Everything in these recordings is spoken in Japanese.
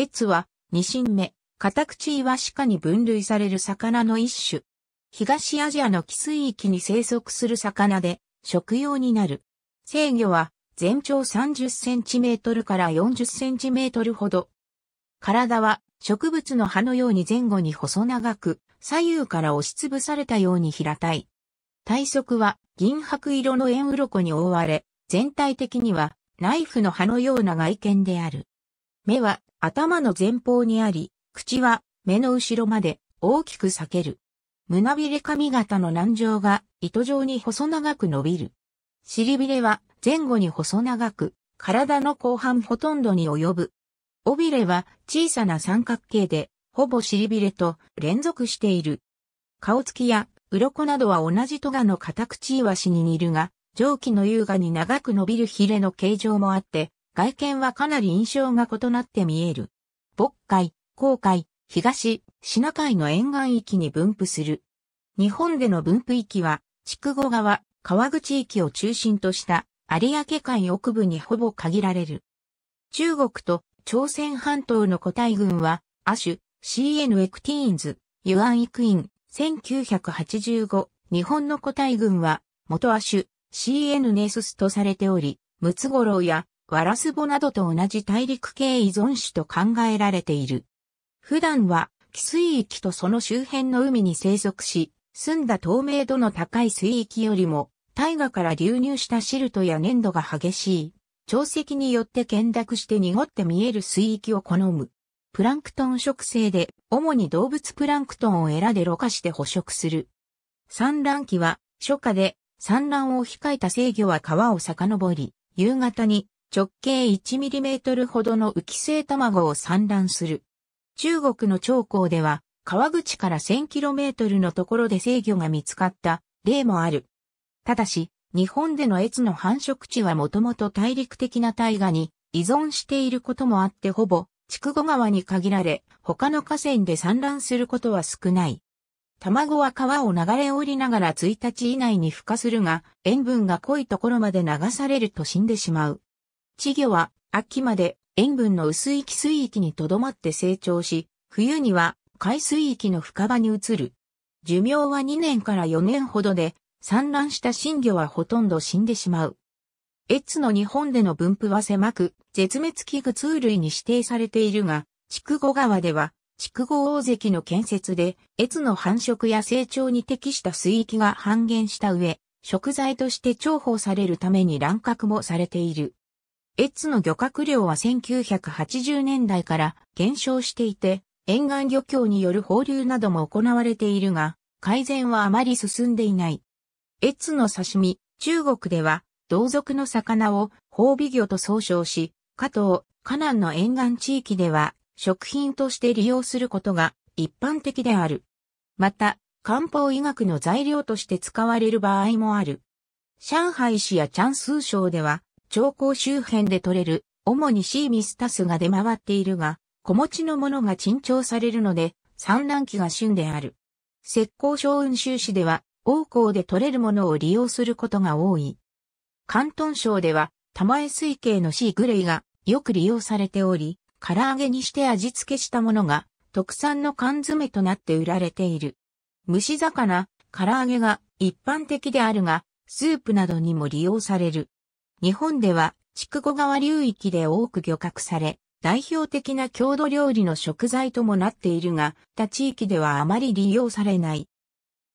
越は、二シ目、カタクチイワシカに分類される魚の一種。東アジアの寄水域に生息する魚で、食用になる。制魚は、全長30センチメートルから40センチメートルほど。体は、植物の葉のように前後に細長く、左右から押しつぶされたように平たい。体側は銀白色の円鱗に覆われ、全体的にはナイフの刃のような外見である。目は頭の前方にあり、口は目の後ろまで大きく裂ける。胸びれ髪型の軟条が糸状に細長く伸びる。尻びれは前後に細長く、体の後半ほとんどに及ぶ。尾びれは小さな三角形で、ほぼ尻びれと連続している。顔つきや鱗などは同じトガのカタクチイワシに似るが、蒸気の優雅に長く伸びるヒレの形状もあって、外見はかなり印象が異なって見える。北海、航海、東、シナ海の沿岸域に分布する。日本での分布域は、筑後川、川口域を中心とした有明海北部にほぼ限られる。中国と朝鮮半島の個体群は、アシュ、CN エクティーンズ、ユアンイクイン、1985、日本の個体群は、元アシュ、CN ネススとされており、ムツゴロウやワラスボなどと同じ大陸系依存種と考えられている。普段は、寄水域とその周辺の海に生息し、澄んだ透明度の高い水域よりも、大河から流入したシルトや粘土が激しい、潮汐によって見濁して濁って見える水域を好む。プランクトン植生で、主に動物プランクトンをエラでろ過して捕食する。産卵期は、初夏で、産卵を控えた制御は川を遡り、夕方に直径 1mm ほどの浮き性卵を産卵する。中国の長江では、川口から 1000km のところで制御が見つかった例もある。ただし、日本での越の繁殖地はもともと大陸的な大河に依存していることもあってほぼ、筑後川に限られ、他の河川で産卵することは少ない。卵は川を流れ降りながら1日以内に孵化するが、塩分が濃いところまで流されると死んでしまう。稚魚は秋まで塩分の薄い寄水域に留まって成長し、冬には海水域の深場に移る。寿命は2年から4年ほどで、産卵した新魚はほとんど死んでしまう。越の日本での分布は狭く、絶滅危惧通類に指定されているが、筑後川では、筑後大関の建設で、越の繁殖や成長に適した水域が半減した上、食材として重宝されるために乱獲もされている。越の漁獲量は1980年代から減少していて、沿岸漁協による放流なども行われているが、改善はあまり進んでいない。越の刺身、中国では、同族の魚を褒美魚と総称し、加藤、河南の沿岸地域では、食品として利用することが一般的である。また、漢方医学の材料として使われる場合もある。上海市やチャンス省では、長江周辺で取れる、主にシーミスタスが出回っているが、小持ちのものが珍重されるので、産卵期が旬である。石膏小雲州市では、王港で取れるものを利用することが多い。関東省では、玉江水系のシーグレイがよく利用されており、唐揚げにして味付けしたものが特産の缶詰となって売られている。蒸し魚、唐揚げが一般的であるが、スープなどにも利用される。日本では、筑後川流域で多く漁獲され、代表的な郷土料理の食材ともなっているが、他地域ではあまり利用されない。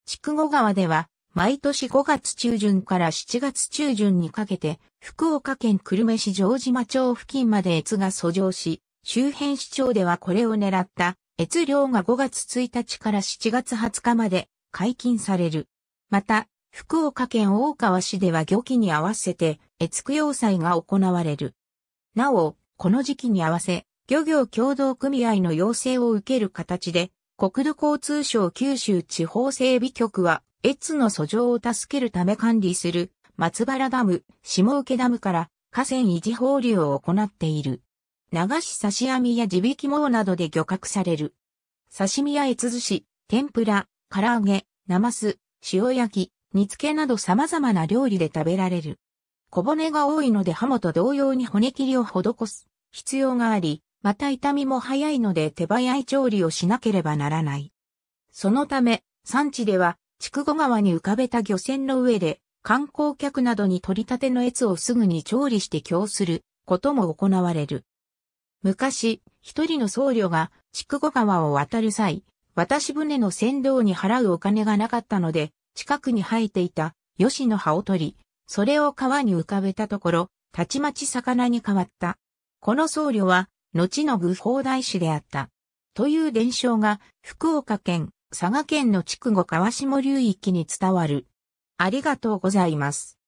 筑後川では、毎年5月中旬から7月中旬にかけて、福岡県久留米市城島町付近まで越が遡上し、周辺市町ではこれを狙った越漁が5月1日から7月20日まで解禁される。また、福岡県大川市では漁期に合わせて、越く要塞が行われる。なお、この時期に合わせ、漁業協同組合の要請を受ける形で、国土交通省九州地方整備局は、越の訴状を助けるため管理する、松原ダム、下請ダムから、河川維持放流を行っている。流し刺し網や地引き網などで漁獲される。刺身や越寿司、天ぷら、唐揚げ、生酢、塩焼き、煮付けなど様々な料理で食べられる。小骨が多いのでハモと同様に骨切りを施す必要があり、また痛みも早いので手早い調理をしなければならない。そのため、産地では、筑後川に浮かべた漁船の上で、観光客などに取り立ての越をすぐに調理して供することも行われる。昔、一人の僧侶が筑後川を渡る際、渡し船の船頭に払うお金がなかったので、近くに生えていた吉の葉を取り、それを川に浮かべたところ、たちまち魚に変わった。この僧侶は、後の具法大師であった。という伝承が、福岡県、佐賀県の筑後川下流域に伝わる。ありがとうございます。